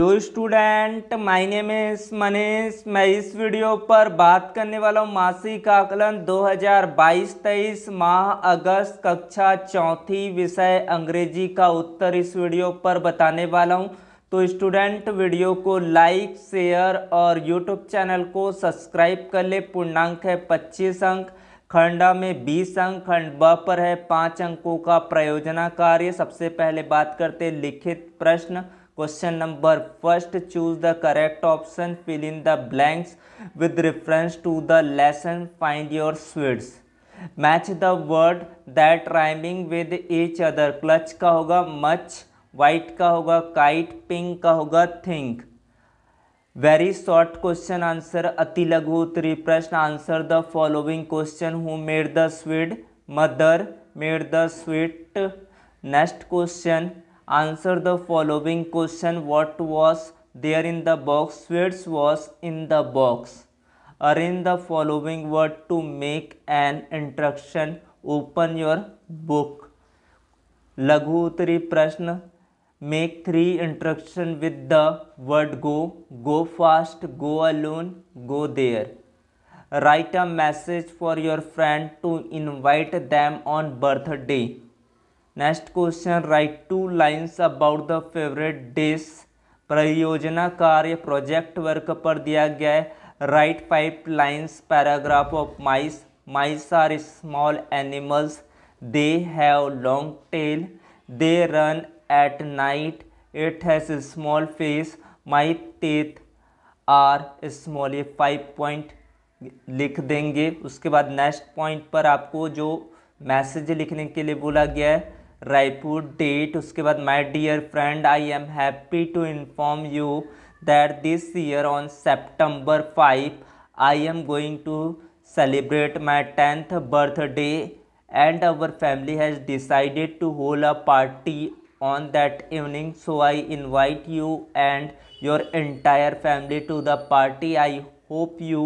Hello student my name इस मनीष मैं इस वीडियो पर बात करने वाला हूँ मासिक आकलन 2022-23 माह अगस्त कक्षा चौथी विषय अंग्रेजी का उत्तर इस वीडियो पर बताने वाला हूँ तो स्टूडेंट वीडियो को लाइक शेयर और यूट्यूब चैनल को सब्सक्राइब कर ले पूर्णांक है पच्चीस अंक खंड में बीस अंक खंड ब पर है पाँच अंकों का प्रयोजना कार्य सबसे पहले बात करते लिखित प्रश्न question number first choose the correct option fill in the blanks with reference to the lesson find your sweets match the word that rhyming with each other clutch का होगा मच वाइट का होगा काइट पिंक का होगा think very short question answer अति लघु उत्तरी प्रश्न answer the following question who made the sweet mother made the sweet next question answer the following question what was there in the box sweets was in the box arrange the following word to make an introduction open your book Laghu उत्तरी prashna. make three introduction with the word go go fast go alone go there write a message for your friend to invite them on birthday next question write two lines about the favourite dish परियोजना कार्य project work पर दिया गया है write five lines paragraph of mice mice are small animals they have long tail they run at night it has small face my teeth are small ये five point लिख देंगे उसके बाद नेक्स्ट पॉइंट पर आपको जो मैसेज लिखने के लिए बोला गया है रायपुर डेट उसके बाद my dear friend, I am happy to inform you that this year on September 5, I am going to celebrate my 10th birthday and our family has decided to hold a party on that evening so i invite you and your entire family to the party i hope you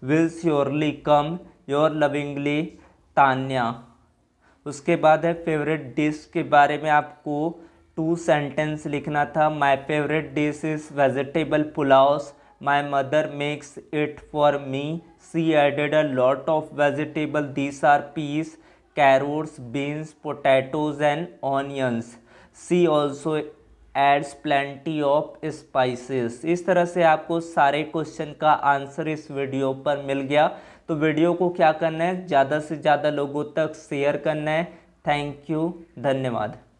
will surely come your lovingly tanya उसके बाद है favourite dish के बारे में आपको to sentence लिखना था my favourite dish is vegetable pulao my mother makes it for me she added a lot of vegetable this are peas carrots beans potatoes and onions she also adds plenty of spices इस तरह से आपको सारे question का answer इस video पर मिल गया तो वीडियो को क्या करना है ज़्यादा से ज़्यादा लोगों तक शेयर करना है थैंक यू धन्यवाद